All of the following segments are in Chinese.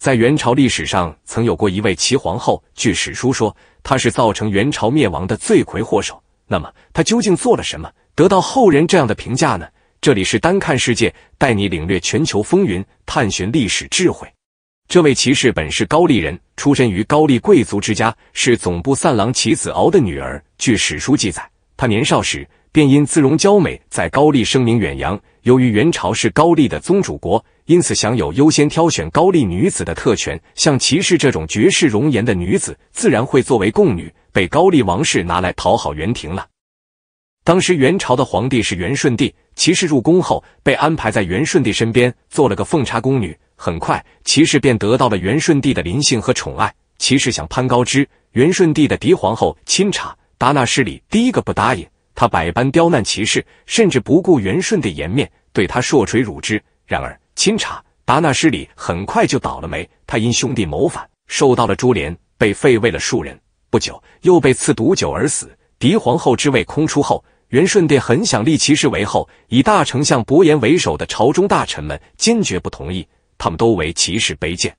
在元朝历史上，曾有过一位齐皇后。据史书说，她是造成元朝灭亡的罪魁祸首。那么，她究竟做了什么，得到后人这样的评价呢？这里是单看世界，带你领略全球风云，探寻历史智慧。这位骑士本是高丽人，出身于高丽贵族之家，是总部散郎齐子敖的女儿。据史书记载，他年少时便因姿容娇美，在高丽声名远扬。由于元朝是高丽的宗主国，因此享有优先挑选高丽女子的特权。像骑士这种绝世容颜的女子，自然会作为贡女被高丽王室拿来讨好元廷了。当时元朝的皇帝是元顺帝，骑士入宫后被安排在元顺帝身边做了个奉茶宫女。很快，骑士便得到了元顺帝的临幸和宠爱。骑士想攀高枝，元顺帝的嫡皇后钦察达纳氏里第一个不答应。他百般刁难骑士，甚至不顾元顺帝颜面，对他硕锤辱之。然而钦察达纳失里很快就倒了霉，他因兄弟谋反受到了株连，被废为了庶人。不久又被赐毒酒而死。嫡皇后之位空出后，元顺帝很想立骑士为后，以大丞相伯颜为首的朝中大臣们坚决不同意，他们都为骑士卑贱，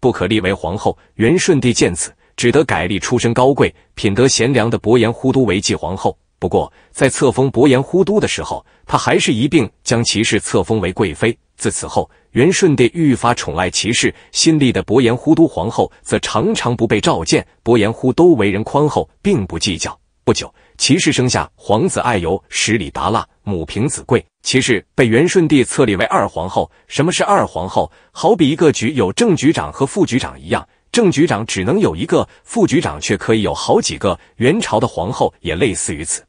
不可立为皇后。元顺帝见此，只得改立出身高贵、品德贤良的伯颜忽都为继皇后。不过，在册封伯颜忽都的时候，他还是一并将骑士册封为贵妃。自此后，元顺帝愈发宠爱骑士，新立的伯颜忽都皇后则常常不被召见。伯颜忽都为人宽厚，并不计较。不久，骑士生下皇子爱由、十里达腊，母凭子贵，骑士被元顺帝册立为二皇后。什么是二皇后？好比一个局有正局长和副局长一样，正局长只能有一个，副局长却可以有好几个。元朝的皇后也类似于此。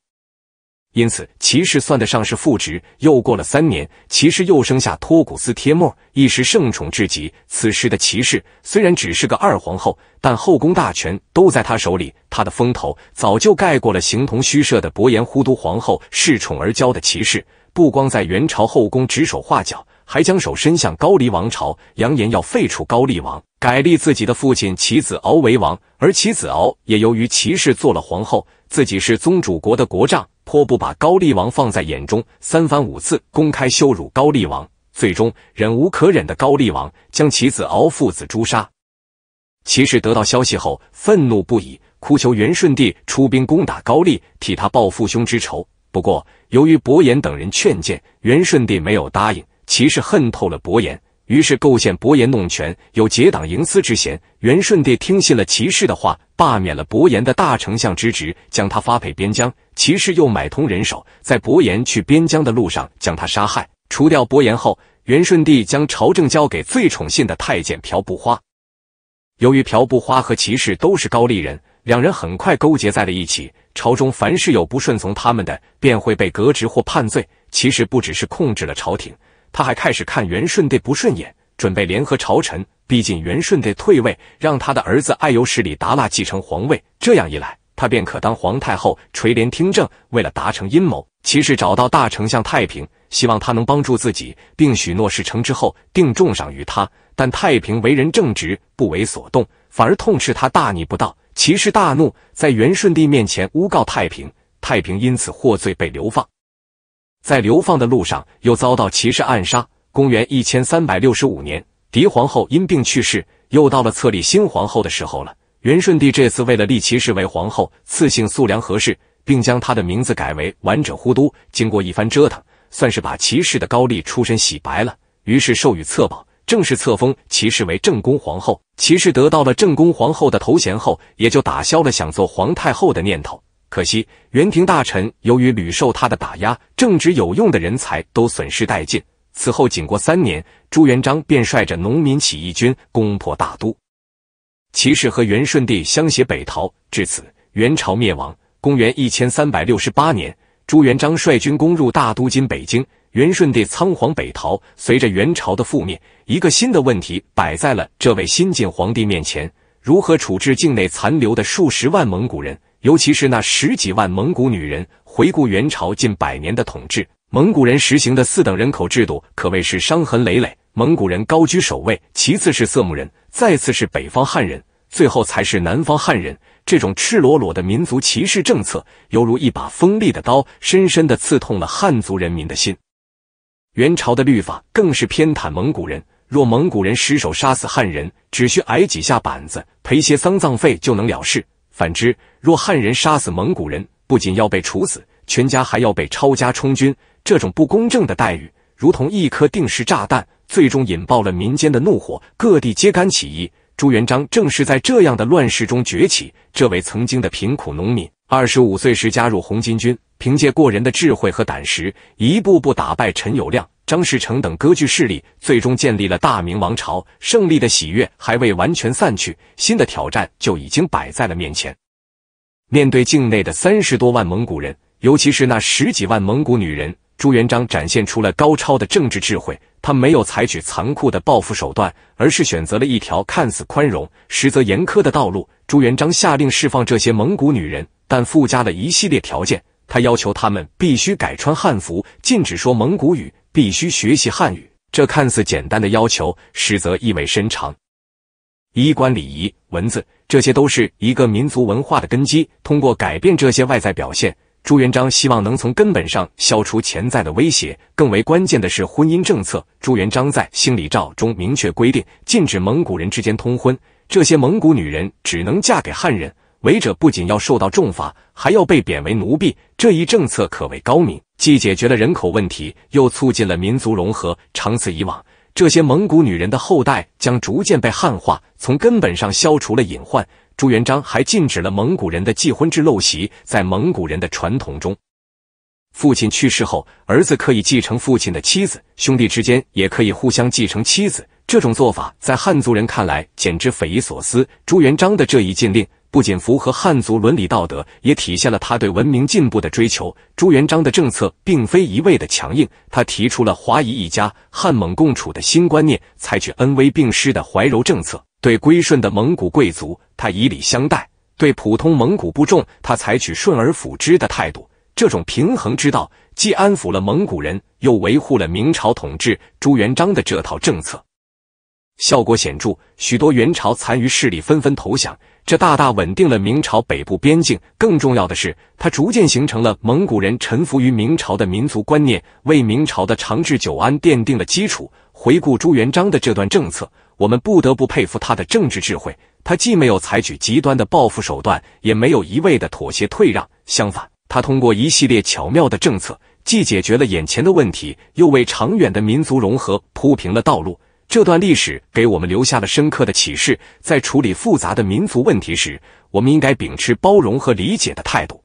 因此，骑士算得上是副职。又过了三年，骑士又生下托古斯帖末，一时盛宠至极。此时的骑士虽然只是个二皇后，但后宫大权都在他手里，他的风头早就盖过了形同虚设的伯颜忽都皇后。恃宠而骄的骑士，不光在元朝后宫指手画脚，还将手伸向高丽王朝，扬言要废除高丽王，改立自己的父亲齐子敖为王。而齐子敖也由于骑士做了皇后，自己是宗主国的国丈。颇不把高丽王放在眼中，三番五次公开羞辱高丽王，最终忍无可忍的高丽王将其子敖父子诛杀。骑士得到消息后，愤怒不已，哭求元顺帝出兵攻打高丽，替他报父兄之仇。不过，由于伯颜等人劝谏，元顺帝没有答应。骑士恨透了伯颜。于是构陷伯颜弄权，有结党营私之嫌。元顺帝听信了齐氏的话，罢免了伯颜的大丞相之职，将他发配边疆。齐氏又买通人手，在伯颜去边疆的路上将他杀害。除掉伯颜后，元顺帝将朝政交给最宠信的太监朴不花。由于朴不花和齐氏都是高丽人，两人很快勾结在了一起。朝中凡是有不顺从他们的，便会被革职或判罪。其实不只是控制了朝廷。他还开始看元顺帝不顺眼，准备联合朝臣逼近元顺帝退位，让他的儿子爱由十里达腊继承皇位。这样一来，他便可当皇太后垂帘听政。为了达成阴谋，骑士找到大丞相太平，希望他能帮助自己，并许诺事成之后定重赏于他。但太平为人正直，不为所动，反而痛斥他大逆不道。骑士大怒，在元顺帝面前诬告太平，太平因此获罪被流放。在流放的路上，又遭到骑士暗杀。公元一千三百六十五年，狄皇后因病去世，又到了册立新皇后的时候了。元顺帝这次为了立骑士为皇后，赐姓素良和氏，并将她的名字改为完整呼都。经过一番折腾，算是把骑士的高丽出身洗白了。于是授予册宝，正式册封骑士为正宫皇后。骑士得到了正宫皇后的头衔后，也就打消了想做皇太后的念头。可惜，元廷大臣由于屡受他的打压，正值有用的人才都损失殆尽。此后仅过三年，朱元璋便率着农民起义军攻破大都，骑士和元顺帝相携北逃。至此，元朝灭亡。公元一千三百六十八年，朱元璋率军攻入大都（今北京），元顺帝仓皇北逃。随着元朝的覆灭，一个新的问题摆在了这位新晋皇帝面前：如何处置境内残留的数十万蒙古人？尤其是那十几万蒙古女人。回顾元朝近百年的统治，蒙古人实行的四等人口制度可谓是伤痕累累。蒙古人高居首位，其次是色目人，再次是北方汉人，最后才是南方汉人。这种赤裸裸的民族歧视政策，犹如一把锋利的刀，深深地刺痛了汉族人民的心。元朝的律法更是偏袒蒙古人，若蒙古人失手杀死汉人，只需挨几下板子，赔些丧葬费就能了事。反之，若汉人杀死蒙古人，不仅要被处死，全家还要被抄家充军。这种不公正的待遇，如同一颗定时炸弹，最终引爆了民间的怒火，各地揭竿起义。朱元璋正是在这样的乱世中崛起。这位曾经的贫苦农民，二十五岁时加入红巾军，凭借过人的智慧和胆识，一步步打败陈友谅。张士诚等割据势力最终建立了大明王朝，胜利的喜悦还未完全散去，新的挑战就已经摆在了面前。面对境内的三十多万蒙古人，尤其是那十几万蒙古女人，朱元璋展现出了高超的政治智慧。他没有采取残酷的报复手段，而是选择了一条看似宽容、实则严苛的道路。朱元璋下令释放这些蒙古女人，但附加了一系列条件。他要求他们必须改穿汉服，禁止说蒙古语。必须学习汉语，这看似简单的要求，实则意味深长。衣冠礼仪、文字，这些都是一个民族文化的根基。通过改变这些外在表现，朱元璋希望能从根本上消除潜在的威胁。更为关键的是婚姻政策，朱元璋在《兴礼诏》中明确规定，禁止蒙古人之间通婚，这些蒙古女人只能嫁给汉人，违者不仅要受到重罚，还要被贬为奴婢。这一政策可谓高明，既解决了人口问题，又促进了民族融合。长此以往，这些蒙古女人的后代将逐渐被汉化，从根本上消除了隐患。朱元璋还禁止了蒙古人的继婚制陋习。在蒙古人的传统中，父亲去世后，儿子可以继承父亲的妻子，兄弟之间也可以互相继承妻子。这种做法在汉族人看来简直匪夷所思。朱元璋的这一禁令。不仅符合汉族伦理道德，也体现了他对文明进步的追求。朱元璋的政策并非一味的强硬，他提出了“华夷一家、汉蒙共处”的新观念，采取恩威并施的怀柔政策。对归顺的蒙古贵族，他以礼相待；对普通蒙古部众，他采取顺而抚之的态度。这种平衡之道，既安抚了蒙古人，又维护了明朝统治。朱元璋的这套政策效果显著，许多元朝残余势力纷纷投降。这大大稳定了明朝北部边境。更重要的是，它逐渐形成了蒙古人臣服于明朝的民族观念，为明朝的长治久安奠定了基础。回顾朱元璋的这段政策，我们不得不佩服他的政治智慧。他既没有采取极端的报复手段，也没有一味的妥协退让。相反，他通过一系列巧妙的政策，既解决了眼前的问题，又为长远的民族融合铺平了道路。这段历史给我们留下了深刻的启示，在处理复杂的民族问题时，我们应该秉持包容和理解的态度，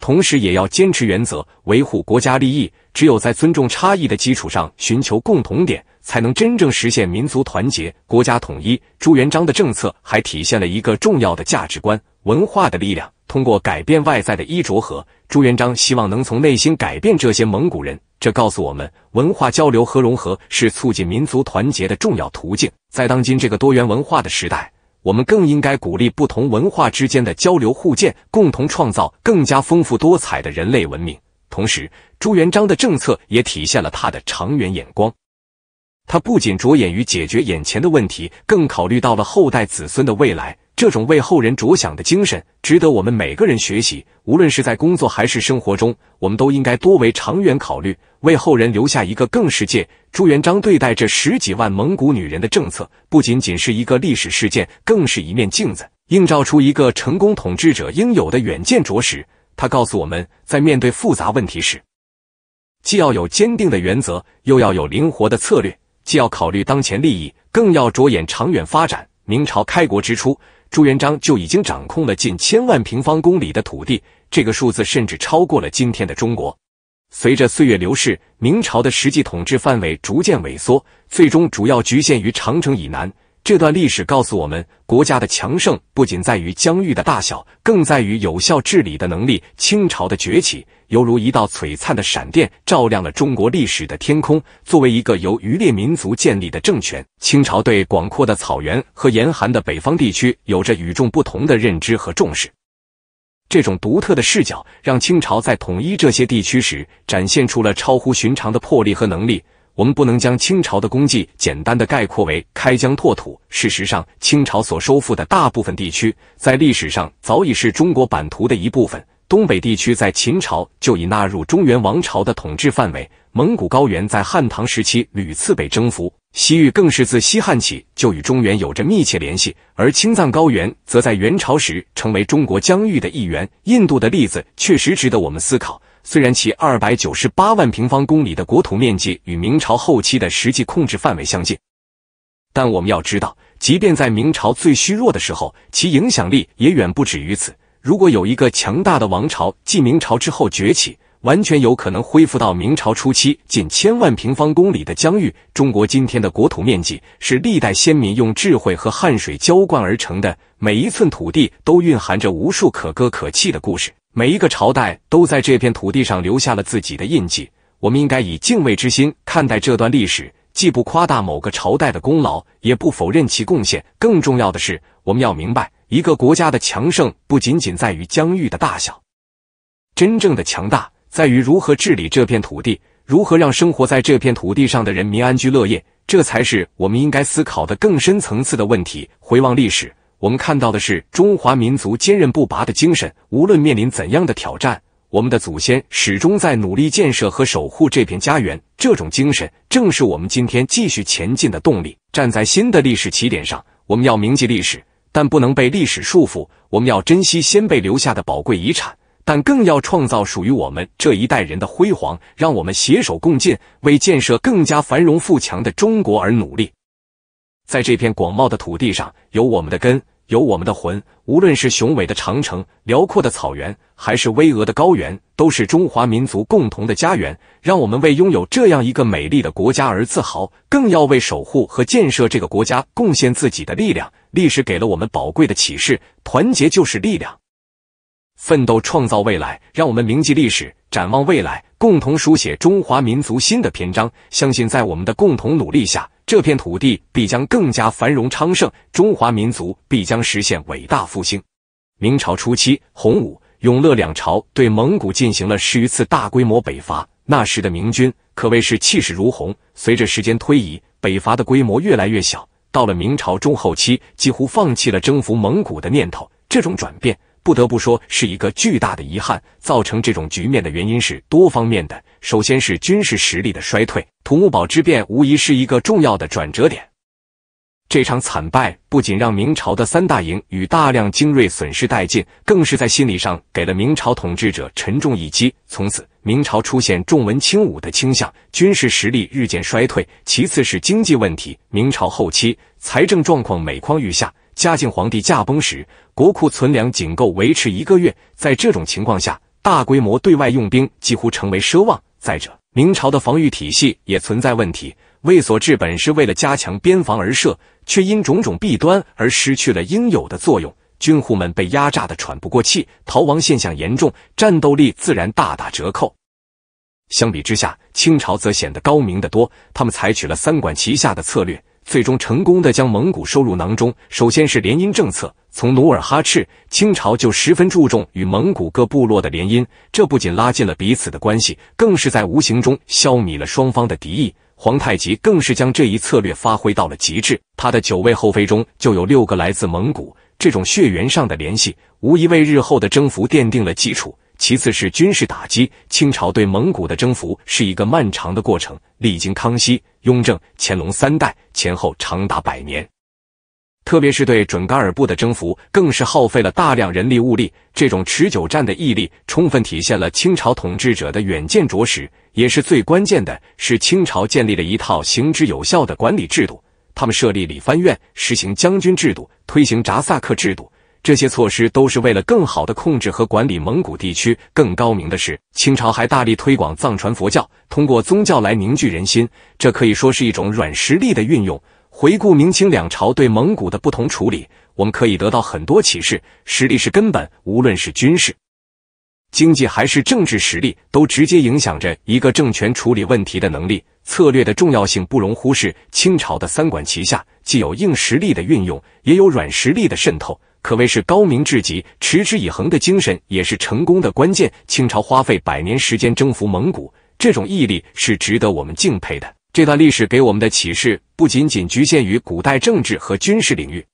同时也要坚持原则，维护国家利益。只有在尊重差异的基础上寻求共同点，才能真正实现民族团结、国家统一。朱元璋的政策还体现了一个重要的价值观：文化的力量。通过改变外在的衣着和朱元璋希望能从内心改变这些蒙古人，这告诉我们文化交流和融合是促进民族团结的重要途径。在当今这个多元文化的时代，我们更应该鼓励不同文化之间的交流互鉴，共同创造更加丰富多彩的人类文明。同时，朱元璋的政策也体现了他的长远眼光，他不仅着眼于解决眼前的问题，更考虑到了后代子孙的未来。这种为后人着想的精神，值得我们每个人学习。无论是在工作还是生活中，我们都应该多为长远考虑，为后人留下一个更世界。朱元璋对待这十几万蒙古女人的政策，不仅仅是一个历史事件，更是一面镜子，映照出一个成功统治者应有的远见卓识。他告诉我们，在面对复杂问题时，既要有坚定的原则，又要有灵活的策略；既要考虑当前利益，更要着眼长远发展。明朝开国之初。朱元璋就已经掌控了近千万平方公里的土地，这个数字甚至超过了今天的中国。随着岁月流逝，明朝的实际统治范围逐渐萎缩，最终主要局限于长城以南。这段历史告诉我们，国家的强盛不仅在于疆域的大小，更在于有效治理的能力。清朝的崛起。犹如一道璀璨的闪电，照亮了中国历史的天空。作为一个由渔猎民族建立的政权，清朝对广阔的草原和严寒的北方地区有着与众不同的认知和重视。这种独特的视角，让清朝在统一这些地区时展现出了超乎寻常的魄力和能力。我们不能将清朝的功绩简单的概括为开疆拓土。事实上，清朝所收复的大部分地区，在历史上早已是中国版图的一部分。东北地区在秦朝就已纳入中原王朝的统治范围，蒙古高原在汉唐时期屡次被征服，西域更是自西汉起就与中原有着密切联系，而青藏高原则在元朝时成为中国疆域的一员。印度的例子确实值得我们思考，虽然其二百九十八万平方公里的国土面积与明朝后期的实际控制范围相近，但我们要知道，即便在明朝最虚弱的时候，其影响力也远不止于此。如果有一个强大的王朝继明朝之后崛起，完全有可能恢复到明朝初期近千万平方公里的疆域。中国今天的国土面积是历代先民用智慧和汗水浇灌而成的，每一寸土地都蕴含着无数可歌可泣的故事。每一个朝代都在这片土地上留下了自己的印记。我们应该以敬畏之心看待这段历史，既不夸大某个朝代的功劳，也不否认其贡献。更重要的是，我们要明白。一个国家的强盛不仅仅在于疆域的大小，真正的强大在于如何治理这片土地，如何让生活在这片土地上的人民安居乐业。这才是我们应该思考的更深层次的问题。回望历史，我们看到的是中华民族坚韧不拔的精神。无论面临怎样的挑战，我们的祖先始终在努力建设和守护这片家园。这种精神正是我们今天继续前进的动力。站在新的历史起点上，我们要铭记历史。但不能被历史束缚，我们要珍惜先辈留下的宝贵遗产，但更要创造属于我们这一代人的辉煌。让我们携手共进，为建设更加繁荣富强的中国而努力。在这片广袤的土地上，有我们的根。有我们的魂，无论是雄伟的长城、辽阔的草原，还是巍峨的高原，都是中华民族共同的家园。让我们为拥有这样一个美丽的国家而自豪，更要为守护和建设这个国家贡献自己的力量。历史给了我们宝贵的启示：团结就是力量。奋斗创造未来，让我们铭记历史，展望未来，共同书写中华民族新的篇章。相信在我们的共同努力下，这片土地必将更加繁荣昌盛，中华民族必将实现伟大复兴。明朝初期，洪武、永乐两朝对蒙古进行了十余次大规模北伐，那时的明军可谓是气势如虹。随着时间推移，北伐的规模越来越小，到了明朝中后期，几乎放弃了征服蒙古的念头。这种转变。不得不说是一个巨大的遗憾。造成这种局面的原因是多方面的，首先是军事实力的衰退。土木堡之变无疑是一个重要的转折点。这场惨败不仅让明朝的三大营与大量精锐损失殆尽，更是在心理上给了明朝统治者沉重一击。从此，明朝出现重文轻武的倾向，军事实力日渐衰退。其次是经济问题，明朝后期财政状况每况愈下。嘉靖皇帝驾崩时，国库存粮仅够维持一个月。在这种情况下，大规模对外用兵几乎成为奢望。再者，明朝的防御体系也存在问题。卫所制本是为了加强边防而设，却因种种弊端而失去了应有的作用。军户们被压榨的喘不过气，逃亡现象严重，战斗力自然大打折扣。相比之下，清朝则显得高明的多。他们采取了三管齐下的策略。最终成功的将蒙古收入囊中。首先是联姻政策，从努尔哈赤，清朝就十分注重与蒙古各部落的联姻，这不仅拉近了彼此的关系，更是在无形中消弭了双方的敌意。皇太极更是将这一策略发挥到了极致，他的九位后妃中就有六个来自蒙古，这种血缘上的联系，无疑为日后的征服奠定了基础。其次是军事打击，清朝对蒙古的征服是一个漫长的过程，历经康熙、雍正、乾隆三代，前后长达百年。特别是对准噶尔部的征服，更是耗费了大量人力物力。这种持久战的毅力，充分体现了清朝统治者的远见卓识。也是最关键的，是清朝建立了一套行之有效的管理制度。他们设立理藩院，实行将军制度，推行札萨克制度。这些措施都是为了更好的控制和管理蒙古地区。更高明的是，清朝还大力推广藏传佛教，通过宗教来凝聚人心。这可以说是一种软实力的运用。回顾明清两朝对蒙古的不同处理，我们可以得到很多启示：实力是根本，无论是军事、经济还是政治实力，都直接影响着一个政权处理问题的能力。策略的重要性不容忽视。清朝的三管齐下，既有硬实力的运用，也有软实力的渗透。可谓是高明至极，持之以恒的精神也是成功的关键。清朝花费百年时间征服蒙古，这种毅力是值得我们敬佩的。这段历史给我们的启示不仅仅局限于古代政治和军事领域，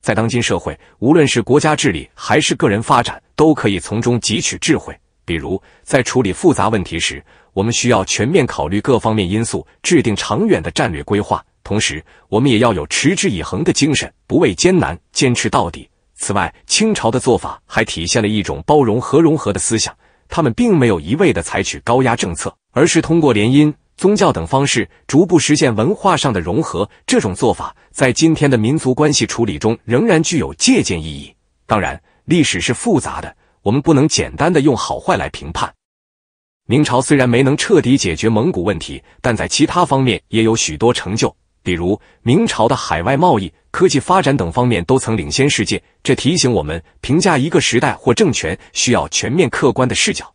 在当今社会，无论是国家治理还是个人发展，都可以从中汲取智慧。比如，在处理复杂问题时，我们需要全面考虑各方面因素，制定长远的战略规划。同时，我们也要有持之以恒的精神，不畏艰难，坚持到底。此外，清朝的做法还体现了一种包容和融合的思想，他们并没有一味的采取高压政策，而是通过联姻、宗教等方式，逐步实现文化上的融合。这种做法在今天的民族关系处理中仍然具有借鉴意义。当然，历史是复杂的，我们不能简单的用好坏来评判。明朝虽然没能彻底解决蒙古问题，但在其他方面也有许多成就。比如明朝的海外贸易、科技发展等方面都曾领先世界，这提醒我们评价一个时代或政权需要全面客观的视角。